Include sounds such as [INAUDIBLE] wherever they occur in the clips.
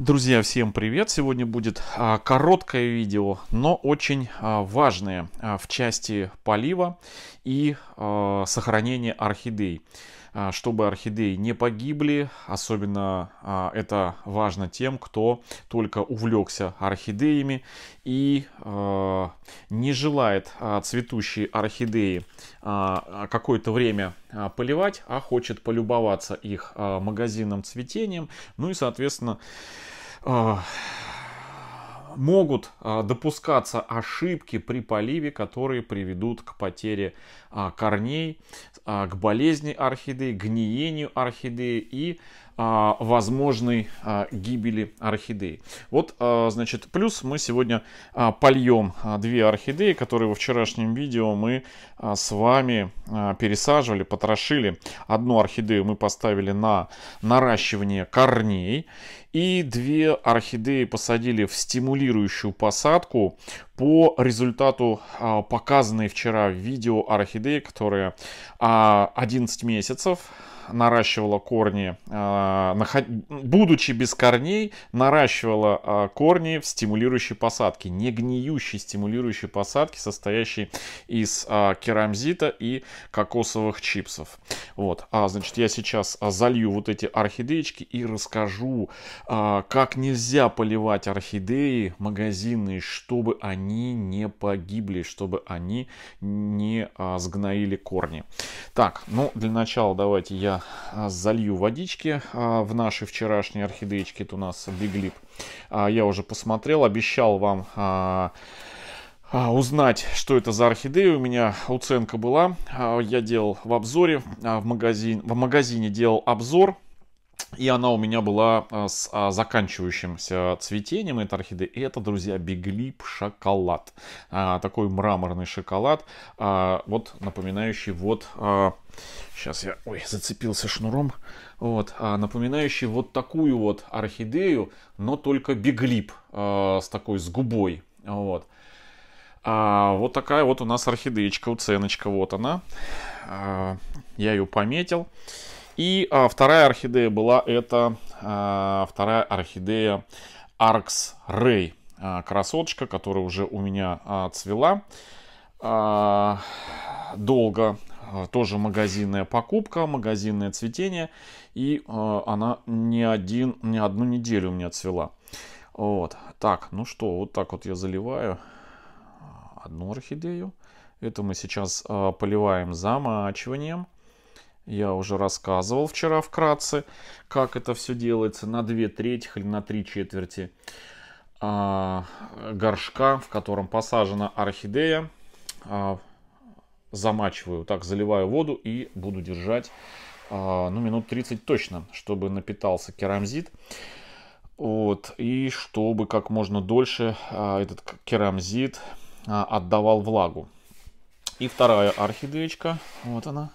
Друзья, всем привет! Сегодня будет а, короткое видео, но очень а, важное а, в части полива и сохранения орхидей. А, чтобы орхидеи не погибли. Особенно а, это важно тем, кто только увлекся орхидеями и а, не желает цветущие орхидеи какое-то время поливать, а хочет полюбоваться их магазинным цветением. Ну и, соответственно, могут а, допускаться ошибки при поливе, которые приведут к потере а, корней, а, к болезни орхидеи, гниению орхидеи и возможной гибели орхидеи. Вот, значит, плюс мы сегодня польем две орхидеи, которые во вчерашнем видео мы с вами пересаживали, потрошили. Одну орхидею мы поставили на наращивание корней и две орхидеи посадили в стимулирующую посадку по результату а, показанной вчера видео орхидеи, которые 11 а, месяцев наращивала корни, э, будучи без корней, наращивала э, корни в стимулирующей посадке, не гниющей стимулирующей посадке, состоящей из э, керамзита и кокосовых чипсов. Вот, а, значит, я сейчас залью вот эти орхидеечки и расскажу, как нельзя поливать орхидеи магазинные, чтобы они не погибли, чтобы они не сгноили корни. Так, ну, для начала давайте я а, залью водички а, в наши вчерашние орхидеечки. Это у нас Биглип. А, я уже посмотрел, обещал вам узнать, что это за орхидея. У меня оценка была. Я делал в обзоре, в, магазин, в магазине делал обзор и она у меня была э, с а, заканчивающимся цветением, этой орхидеи. И это, друзья, Биглип шоколад. А, такой мраморный шоколад, а, вот напоминающий вот... Сейчас я, ой, зацепился шнуром. Вот, напоминающий вот такую вот орхидею, но только Биглип с такой, с губой. Вот. А, вот такая вот у нас орхидеечка, уценочка, вот она. А, я ее пометил. И а, вторая орхидея была это а, вторая орхидея Аркс Рэй. А, красоточка, которая уже у меня а, цвела а, долго. тоже магазинная покупка, магазинное цветение. И а, она не, один, не одну неделю у меня цвела. Вот. Так, ну что, вот так вот я заливаю одну орхидею. Это мы сейчас э, поливаем замачиванием. Я уже рассказывал вчера вкратце, как это все делается на две трети или на три четверти а, горшка, в котором посажена орхидея. А, замачиваю, так заливаю воду и буду держать а, ну, минут 30 точно, чтобы напитался керамзит. Вот, и чтобы как можно дольше а, этот керамзит а, отдавал влагу. И вторая орхидеечка, вот она,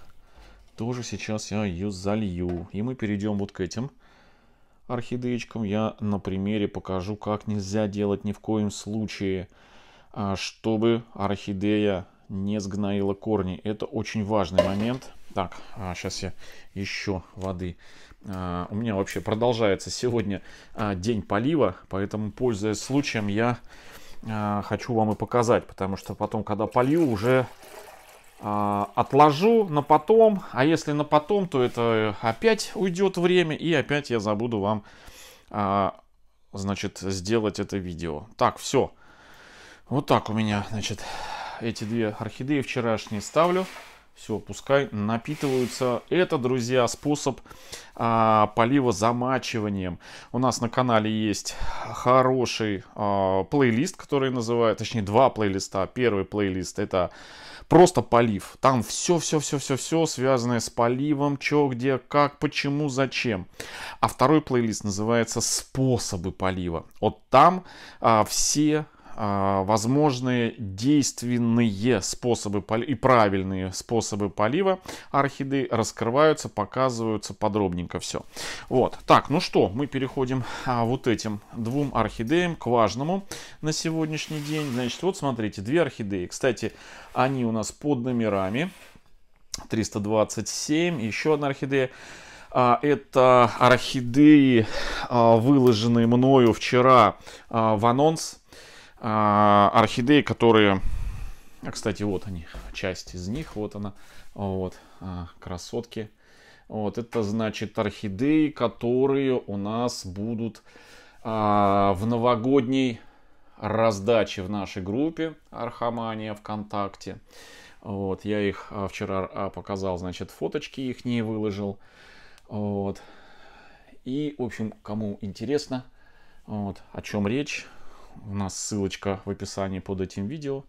тоже сейчас я ее залью. И мы перейдем вот к этим орхидеечкам. Я на примере покажу, как нельзя делать ни в коем случае, а, чтобы орхидея не сгноила корни. Это очень важный момент. Так, сейчас а, я еще воды. А, у меня вообще продолжается сегодня день полива, поэтому, пользуясь случаем, я хочу вам и показать, потому что потом, когда полью, уже а, отложу на потом, а если на потом, то это опять уйдет время, и опять я забуду вам, а, значит, сделать это видео. Так, все. Вот так у меня, значит, эти две орхидеи вчерашние ставлю. Все, пускай напитываются. Это, друзья, способ а, полива замачиванием. У нас на канале есть хороший а, плейлист, который называется, точнее, два плейлиста. Первый плейлист это... Просто полив. Там все-все-все-все-все связанное с поливом, что, где, как, почему, зачем. А второй плейлист называется «Способы полива». Вот там а, все а, возможные действенные способы и правильные способы полива орхидеи раскрываются, показываются подробненько все. Вот, так, ну что, мы переходим а, вот этим двум орхидеям к важному на сегодняшний день. Значит, вот смотрите, две орхидеи. Кстати, они у нас под номерами 327, еще одна орхидея. А, это орхидеи, а, выложенные мною вчера в анонс а, орхидеи, которые... А, кстати, вот они, часть из них, вот она, вот, а, красотки. Вот, это значит орхидеи, которые у нас будут а, в новогодней раздаче в нашей группе Архамания ВКонтакте. Вот, я их вчера показал, значит, фоточки их не выложил. Вот. И, в общем, кому интересно, вот, о чем речь, у нас ссылочка в описании под этим видео.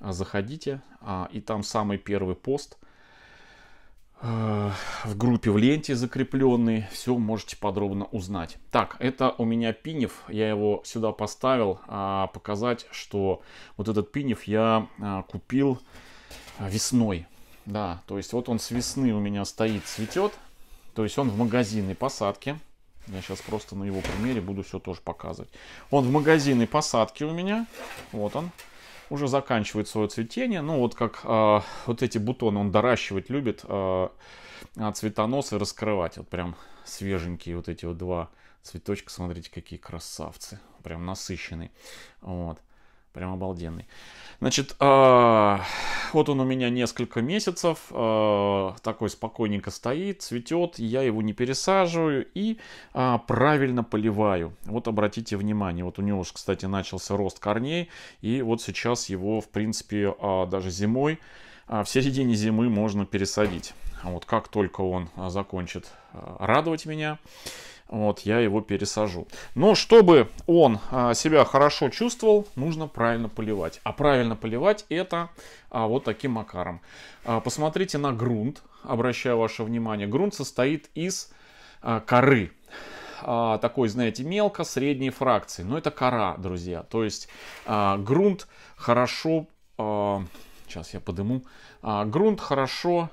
А, заходите. А, и там самый первый пост э, в группе в ленте закрепленный. Все можете подробно узнать. Так, это у меня пинев. Я его сюда поставил. А, показать, что вот этот пинев я купил весной. Да, то есть вот он с весны у меня стоит, цветет. То есть он в магазинной посадке. Я сейчас просто на его примере буду все тоже показывать. Он в магазины посадки у меня. Вот он. Уже заканчивает свое цветение. Ну, вот как э, вот эти бутоны он доращивать любит. Э, цветоносы раскрывать. Вот прям свеженькие вот эти вот два цветочка. Смотрите, какие красавцы. Прям насыщенные. Вот. Прям обалденный. Значит, а, вот он у меня несколько месяцев, а, такой спокойненько стоит, цветет, я его не пересаживаю и а, правильно поливаю. Вот обратите внимание, вот у него, уже, кстати, начался рост корней, и вот сейчас его, в принципе, даже зимой, в середине зимы можно пересадить. Вот как только он закончит радовать меня, вот я его пересажу. Но чтобы он а, себя хорошо чувствовал, нужно правильно поливать. А правильно поливать это а, вот таким макаром. А, посмотрите на грунт, обращаю ваше внимание. Грунт состоит из коры такой, знаете, мелко средней фракции. Но это кора, друзья. То есть грунт хорошо... сейчас я подыму. грунт хорошо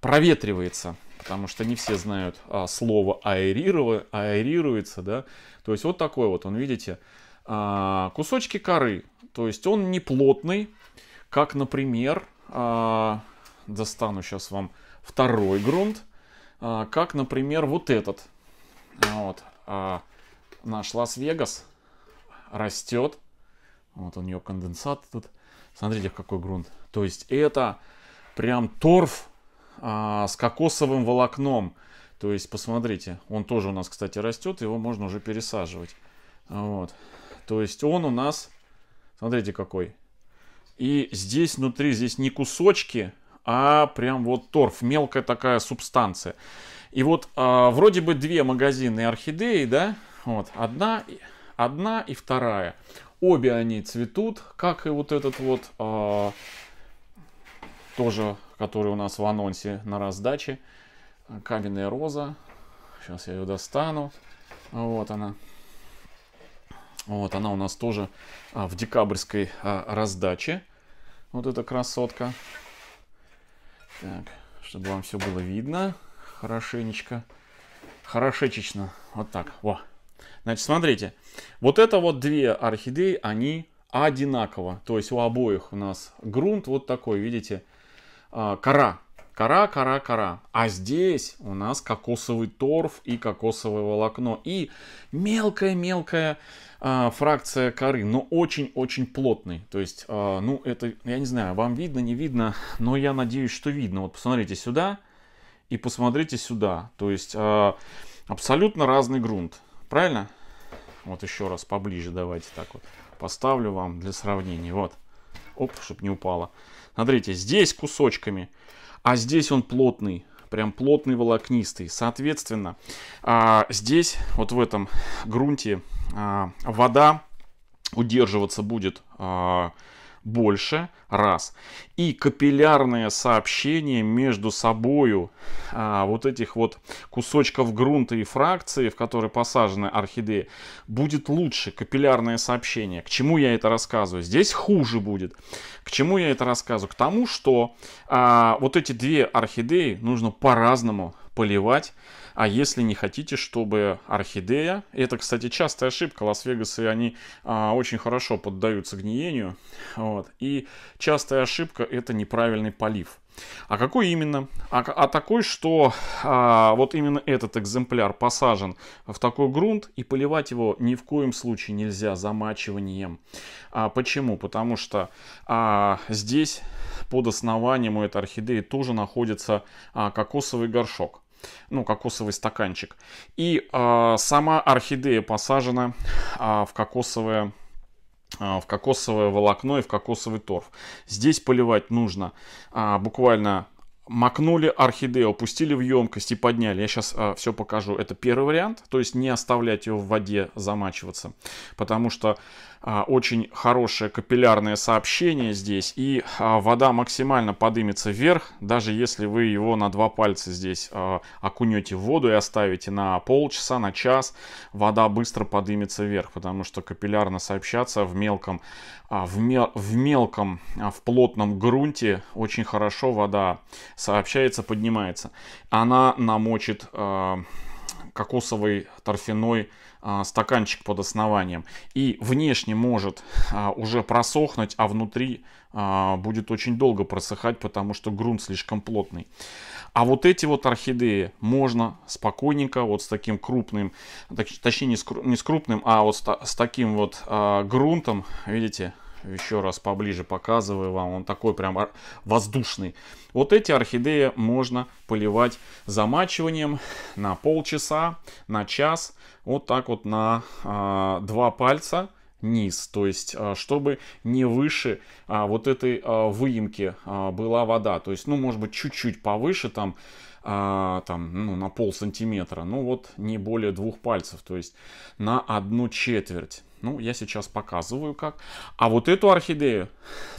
проветривается потому что не все знают а, слово аэриру, аэрируется, да. То есть вот такой вот он, видите, а, кусочки коры. То есть он не плотный, как, например, а, достану сейчас вам второй грунт, а, как, например, вот этот. Вот, а, наш Лас-Вегас растет. Вот у нее конденсат тут. Смотрите, какой грунт. То есть это прям торф а, с кокосовым волокном. То есть, посмотрите, он тоже у нас, кстати, растет, его можно уже пересаживать. Вот. То есть он у нас, смотрите какой. И здесь внутри, здесь не кусочки, а прям вот торф, мелкая такая субстанция. И вот а, вроде бы две магазины орхидеи, да, вот, одна, одна и вторая. Обе они цветут, как и вот этот вот... А, тоже, который у нас в анонсе на раздаче. Каменная роза. Сейчас я ее достану. Вот она. Вот она у нас тоже а, в декабрьской а, раздаче. Вот эта красотка. Так, чтобы вам все было видно. Хорошенечко. Хорошечечно. Вот так. Во. Значит, смотрите. Вот это вот две орхидеи, они одинаково. То есть у обоих у нас грунт вот такой, видите, а, кора. Кора, кора, кора. А здесь у нас кокосовый торф и кокосовое волокно. И мелкая-мелкая а, фракция коры, но очень-очень плотный. То есть, а, ну, это, я не знаю, вам видно, не видно, но я надеюсь, что видно. Вот посмотрите сюда и посмотрите сюда. То есть, а, абсолютно разный грунт. Правильно? Вот еще раз поближе давайте так вот. Поставлю вам для сравнения. Вот. Оп, чтобы не упало. Смотрите, здесь кусочками, а здесь он плотный, прям плотный, волокнистый. Соответственно, а, здесь, вот в этом грунте, а, вода удерживаться будет а, больше раз. И капиллярное сообщение между собою а, вот этих вот кусочков грунта и фракции, в которые посажены орхидеи, будет лучше. Капиллярное сообщение. К чему я это рассказываю? Здесь хуже будет. К чему я это рассказываю? К тому, что а, вот эти две орхидеи нужно по-разному поливать а если не хотите, чтобы орхидея, это, кстати, частая ошибка, Лас-Вегасы, они а, очень хорошо поддаются гниению, вот, и частая ошибка это неправильный полив. А какой именно? А, а такой, что а, вот именно этот экземпляр посажен в такой грунт, и поливать его ни в коем случае нельзя замачиванием. А, почему? Потому что а, здесь под основанием у этой орхидеи тоже находится а, кокосовый горшок ну, кокосовый стаканчик. И э, сама орхидея посажена э, в кокосовое а, в кокосовое волокно и в кокосовый торф. Здесь поливать нужно а, буквально макнули орхидею, опустили в емкость и подняли. Я сейчас а, все покажу. Это первый вариант, то есть не оставлять ее в воде замачиваться, потому что а, очень хорошее капиллярное сообщение здесь, и а, вода максимально подымется вверх, даже если вы его на два пальца здесь а, окунете в воду и оставите на полчаса, на час, вода быстро подымется вверх, потому что капиллярно сообщаться в мелком, в, мел, в мелком, в плотном грунте очень хорошо вода сообщается, поднимается. Она намочит кокосовый торфяной а, стаканчик под основанием. И внешне может а, уже просохнуть, а внутри а, будет очень долго просыхать, потому что грунт слишком плотный. А вот эти вот орхидеи можно спокойненько, вот с таким крупным, точнее не с крупным, а вот с таким вот грунтом, видите, еще раз поближе показываю вам, он такой прям воздушный. Вот эти орхидеи можно поливать замачиванием на полчаса, на час, вот так вот на а, два пальца низ, то есть а, чтобы не выше а, вот этой а, выемки а, была вода, то есть ну может быть чуть-чуть повыше там а, там ну, на пол сантиметра, ну вот не более двух пальцев, то есть на одну четверть. Ну, я сейчас показываю как. А вот эту орхидею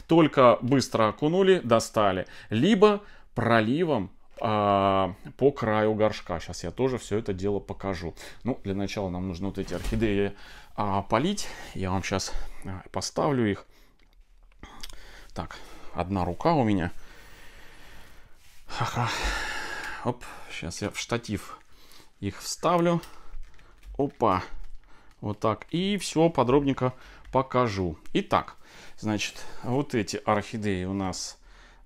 только быстро окунули, достали. Либо проливом а, по краю горшка. Сейчас я тоже все это дело покажу. Ну, для начала нам нужно вот эти орхидеи а, полить. Я вам сейчас а, поставлю их. Так, одна рука у меня. Ха-ха. Оп, сейчас я в штатив их вставлю. Опа. Опа. Вот так. И все подробненько покажу. Итак, значит, вот эти орхидеи у нас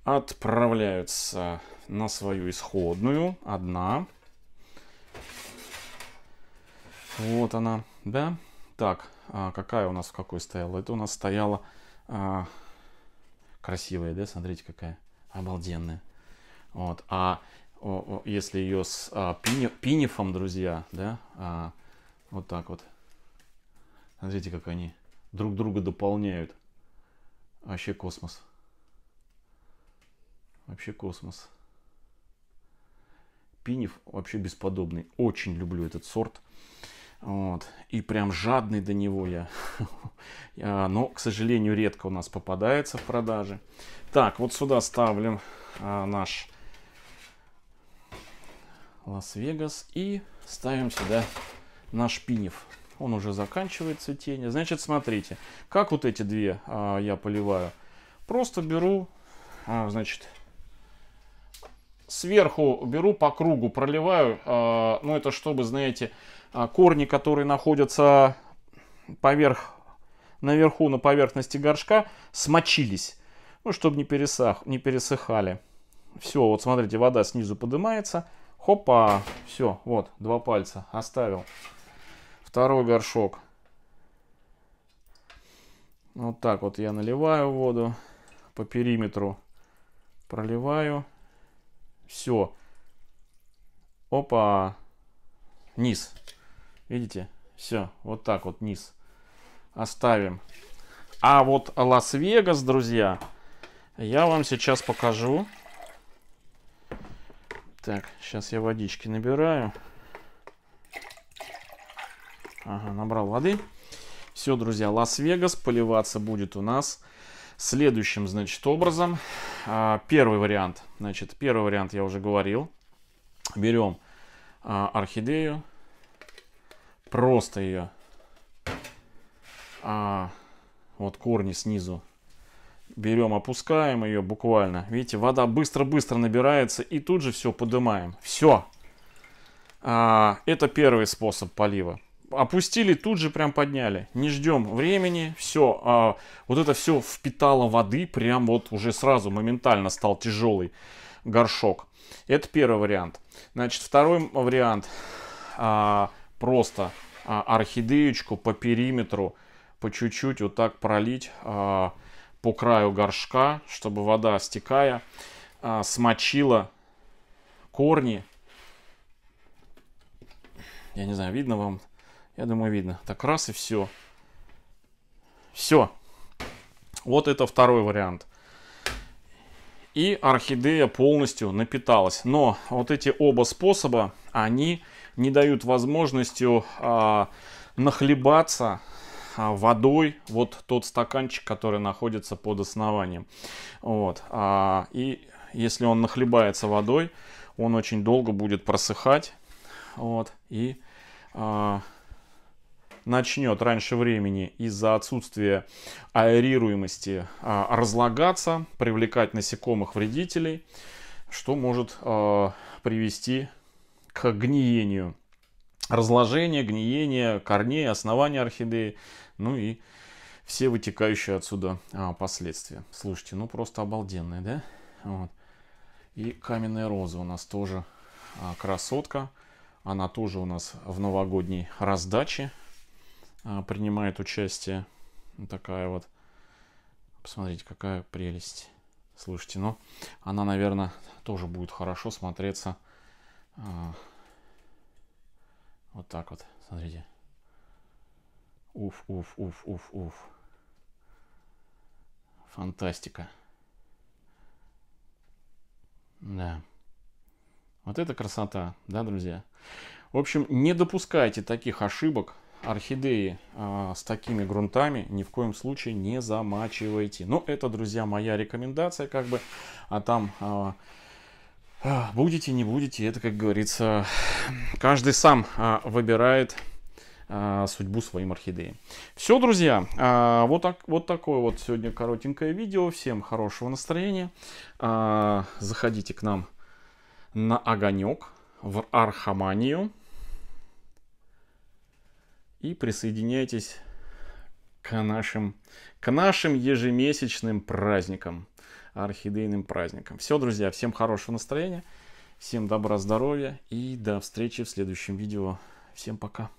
отправляются на свою исходную. Одна. Вот она, да? Так, а какая у нас в какой стояла? Это у нас стояла а, красивая, да? Смотрите, какая обалденная. Вот, а если ее с а, пини, пинифом, друзья, да, а, вот так вот Смотрите, как они друг друга дополняют. Вообще космос. Вообще космос. Пинев вообще бесподобный. Очень люблю этот сорт. Вот. И прям жадный до него я. [LAUGHS] Но, к сожалению, редко у нас попадается в продаже. Так, вот сюда ставлю а, наш Лас-Вегас и ставим сюда наш Пинев. Он уже заканчивает цветение. Значит, смотрите, как вот эти две а, я поливаю. Просто беру, а, значит, сверху беру по кругу, проливаю. А, ну, это чтобы, знаете, а, корни, которые находятся поверх, наверху на поверхности горшка, смочились. Ну, чтобы не, пересах, не пересыхали. Все, вот смотрите, вода снизу поднимается. Хопа, все, вот, два пальца оставил. Второй горшок. Вот так вот я наливаю воду по периметру. Проливаю. Все. Опа. Низ. Видите? Все. Вот так вот низ. Оставим. А вот Лас-Вегас, друзья, я вам сейчас покажу. Так, сейчас я водички набираю. Ага, набрал воды. Все, друзья, Лас-Вегас поливаться будет у нас следующим, значит, образом. А, первый вариант, значит, первый вариант я уже говорил. Берем а, орхидею, просто ее, а, вот корни снизу берем, опускаем ее буквально. Видите, вода быстро-быстро набирается и тут же все поднимаем. Все. это первый способ полива опустили, тут же прям подняли. Не ждем времени, все. А, вот это все впитало воды, прям вот уже сразу моментально стал тяжелый горшок. Это первый вариант. Значит, второй вариант. А, просто а, орхидеечку по периметру, по чуть-чуть вот так пролить а, по краю горшка, чтобы вода, стекая, а, смочила корни. Я не знаю, видно вам я думаю, видно. Так, раз и все. Все. Вот это второй вариант. И орхидея полностью напиталась. Но вот эти оба способа, они не дают возможностью а, нахлебаться а, водой вот тот стаканчик, который находится под основанием. Вот. А, и если он нахлебается водой, он очень долго будет просыхать. Вот. И а, начнет раньше времени из-за отсутствия аэрируемости а, разлагаться, привлекать насекомых-вредителей, что может а, привести к гниению. Разложение, гниение корней, основания орхидеи, ну и все вытекающие отсюда а, последствия. Слушайте, ну просто обалденные, да? Вот. И каменная роза у нас тоже красотка. Она тоже у нас в новогодней раздаче. А, принимает участие. Вот такая вот. Посмотрите, какая прелесть. Слушайте, ну, она, наверное, тоже будет хорошо смотреться. А, вот так вот, смотрите. Уф, уф, уф, уф, уф. Фантастика. Да. Вот это красота, да, друзья? В общем, не допускайте таких ошибок, орхидеи э, с такими грунтами ни в коем случае не замачивайте. Но ну, это, друзья, моя рекомендация, как бы, а там э, будете, не будете, это, как говорится, каждый сам э, выбирает судьбу своим орхидеям. Все, друзья, вот, так, вот такое вот сегодня коротенькое видео. Всем хорошего настроения. Заходите к нам на огонек в Архаманию и присоединяйтесь к нашим, к нашим ежемесячным праздникам, орхидейным праздникам. Все, друзья, всем хорошего настроения, всем добра, здоровья и до встречи в следующем видео. Всем пока.